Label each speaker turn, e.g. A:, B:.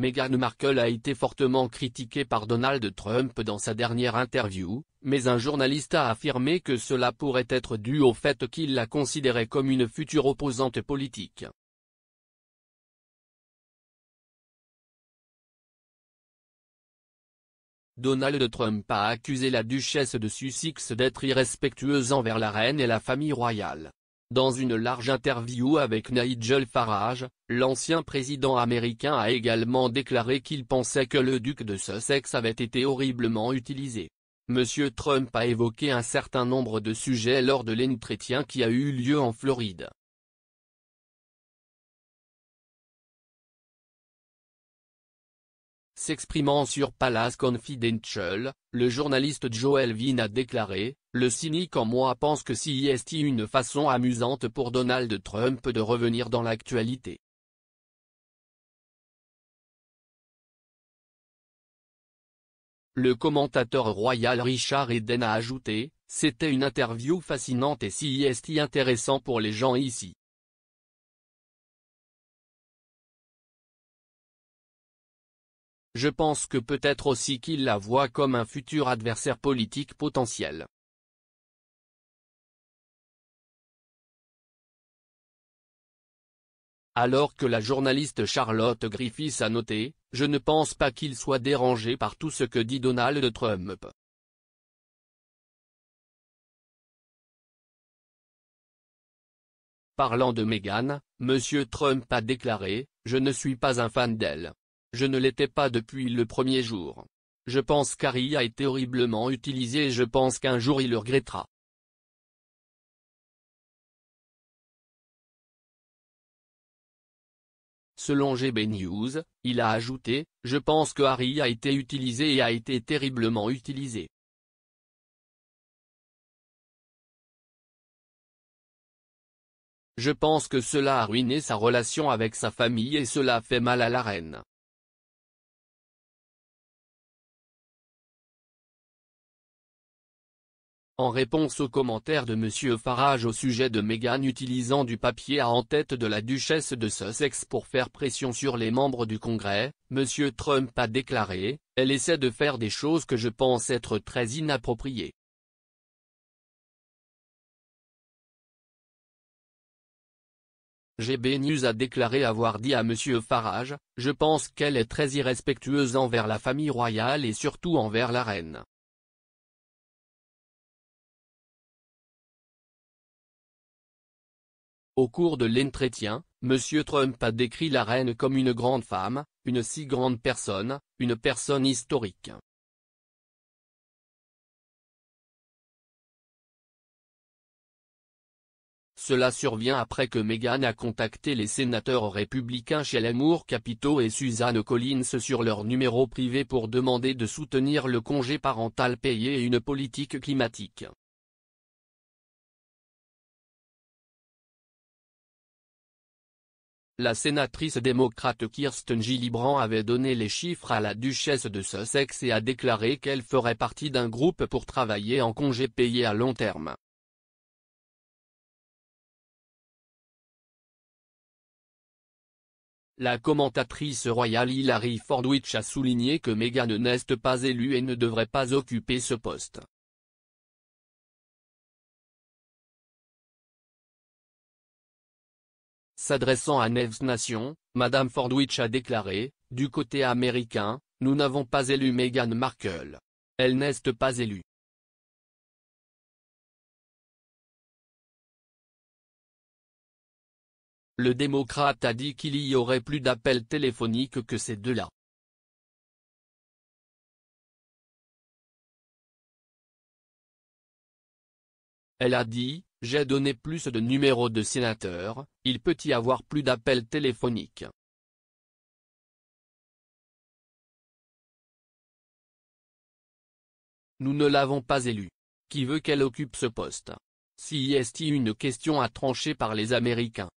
A: Meghan Markle a été fortement critiquée par Donald Trump dans sa dernière interview, mais un journaliste a affirmé que cela pourrait être dû au fait qu'il la considérait comme une future opposante politique. Donald Trump a accusé la duchesse de Sussex d'être irrespectueuse envers la reine et la famille royale. Dans une large interview avec Nigel Farage, l'ancien président américain a également déclaré qu'il pensait que le duc de Sussex avait été horriblement utilisé. Monsieur Trump a évoqué un certain nombre de sujets lors de l'entretien qui a eu lieu en Floride.
B: S'exprimant
A: sur Palace Confidential, le journaliste Joel Vin a déclaré, Le cynique en moi pense que est une façon amusante pour Donald Trump de revenir dans
B: l'actualité.
A: Le commentateur royal Richard Eden a ajouté, C'était une interview fascinante et CIST intéressant pour les gens ici.
C: je pense que peut-être aussi qu'il la voit comme un futur adversaire politique potentiel.
A: Alors que la journaliste Charlotte Griffiths a noté, je ne pense pas qu'il soit dérangé par tout ce que dit Donald Trump.
B: Parlant de Meghan, M.
A: Trump a déclaré, je ne suis pas un fan d'elle. Je ne l'étais pas depuis le premier jour. Je pense qu'Harry a été horriblement utilisé et je pense qu'un jour il le regrettera.
B: Selon GB News, il a ajouté, je pense que Harry a été utilisé et a été terriblement utilisé.
C: Je pense que cela a ruiné sa relation avec sa famille et cela fait mal à la reine.
B: En réponse
A: aux commentaires de M. Farage au sujet de Meghan utilisant du papier à en tête de la duchesse de Sussex pour faire pression sur les membres du Congrès, M. Trump a déclaré, « Elle essaie de faire des choses que je pense être très inappropriées. GB News a déclaré avoir dit à M. Farage, « Je pense qu'elle est très irrespectueuse envers la famille royale et surtout envers la reine.
B: Au cours de l'entretien, M. Trump a décrit la reine comme une grande femme, une si grande personne, une personne historique.
A: Cela survient après que Meghan a contacté les sénateurs républicains Shelley Capito et Suzanne Collins sur leur numéro privé pour demander de soutenir le congé parental payé et une politique climatique. La sénatrice démocrate Kirsten Gillibrand avait donné les chiffres à la duchesse de Sussex et a déclaré qu'elle ferait partie d'un groupe pour travailler en congé payé à long terme. La commentatrice royale Hilary Fordwich a souligné que Meghan n'est pas élue et ne devrait pas occuper ce poste. S'adressant à Neves Nation, Mme Fordwich a déclaré, du côté américain, nous n'avons pas élu Meghan Markle. Elle n'est pas élue.
C: Le démocrate a dit qu'il y aurait plus d'appels téléphoniques que ces deux-là.
B: Elle a dit, j'ai donné plus de numéros de sénateurs, il peut y avoir plus d'appels téléphoniques. Nous ne l'avons pas élue. Qui veut qu'elle occupe ce poste Si est il une question à trancher par les Américains